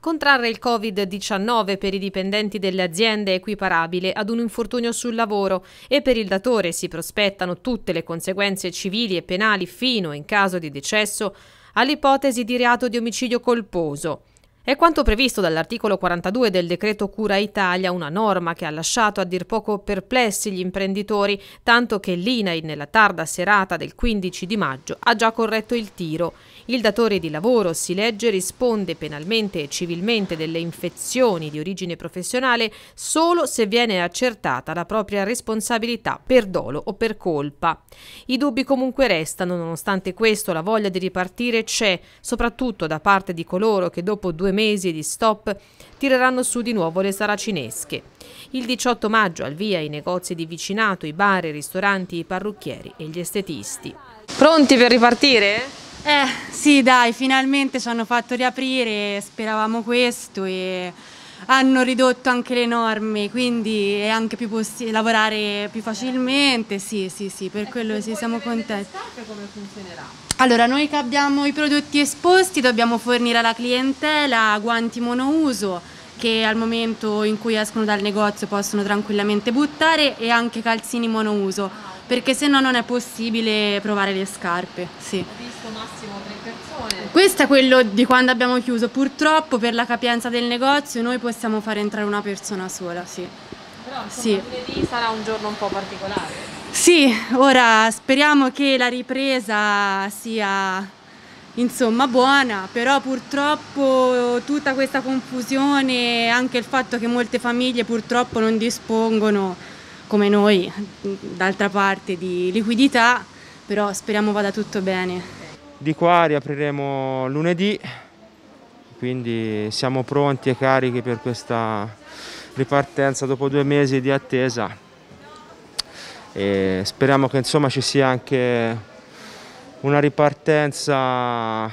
Contrarre il Covid-19 per i dipendenti delle aziende è equiparabile ad un infortunio sul lavoro e per il datore si prospettano tutte le conseguenze civili e penali fino, in caso di decesso, all'ipotesi di reato di omicidio colposo. È quanto previsto dall'articolo 42 del decreto Cura Italia, una norma che ha lasciato a dir poco perplessi gli imprenditori, tanto che l'INAI nella tarda serata del 15 di maggio ha già corretto il tiro. Il datore di lavoro, si legge, risponde penalmente e civilmente delle infezioni di origine professionale solo se viene accertata la propria responsabilità per dolo o per colpa. I dubbi comunque restano, nonostante questo la voglia di ripartire c'è, soprattutto da parte di coloro che dopo due due mesi di stop tireranno su di nuovo le saracinesche. Il 18 maggio al via i negozi di vicinato, i bar, i ristoranti, i parrucchieri e gli estetisti. Pronti per ripartire? Eh sì dai, finalmente ci hanno fatto riaprire, speravamo questo e hanno ridotto anche le norme, quindi è anche più possibile lavorare più facilmente, sì, sì, sì, per ecco, quello sì, siamo contenti. Come funzionerà? Allora, noi che abbiamo i prodotti esposti dobbiamo fornire alla clientela guanti monouso che al momento in cui escono dal negozio possono tranquillamente buttare e anche calzini monouso perché se no non è possibile provare le scarpe. Sì. Ho visto massimo tre persone. Questo è quello di quando abbiamo chiuso. Purtroppo per la capienza del negozio noi possiamo far entrare una persona sola, sì. Però insomma, sì. sarà un giorno un po' particolare. Sì, ora speriamo che la ripresa sia insomma buona, però purtroppo tutta questa confusione, anche il fatto che molte famiglie purtroppo non dispongono come noi, d'altra parte, di liquidità, però speriamo vada tutto bene. Di qua riapriremo lunedì, quindi siamo pronti e carichi per questa ripartenza dopo due mesi di attesa. E speriamo che insomma, ci sia anche una ripartenza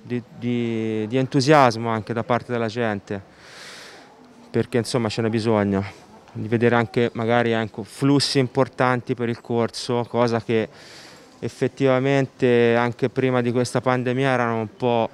di, di, di entusiasmo anche da parte della gente, perché insomma ce n'è bisogno di vedere anche magari anche ecco, flussi importanti per il corso, cosa che effettivamente anche prima di questa pandemia erano un po',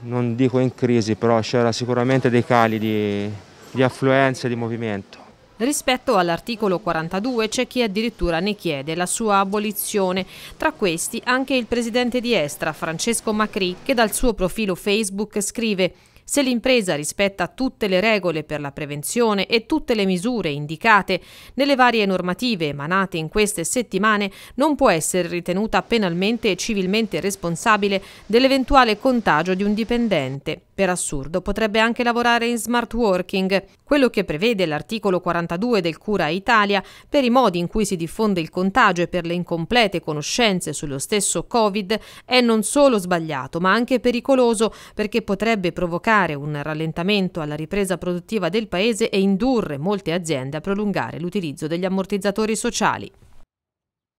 non dico in crisi, però c'era sicuramente dei cali di, di affluenza e di movimento. Rispetto all'articolo 42 c'è chi addirittura ne chiede la sua abolizione, tra questi anche il presidente di Estra, Francesco Macri, che dal suo profilo Facebook scrive se l'impresa rispetta tutte le regole per la prevenzione e tutte le misure indicate nelle varie normative emanate in queste settimane, non può essere ritenuta penalmente e civilmente responsabile dell'eventuale contagio di un dipendente. Per assurdo potrebbe anche lavorare in smart working, quello che prevede l'articolo 42 del Cura Italia per i modi in cui si diffonde il contagio e per le incomplete conoscenze sullo stesso Covid è non solo sbagliato ma anche pericoloso perché potrebbe provocare un rallentamento alla ripresa produttiva del paese e indurre molte aziende a prolungare l'utilizzo degli ammortizzatori sociali.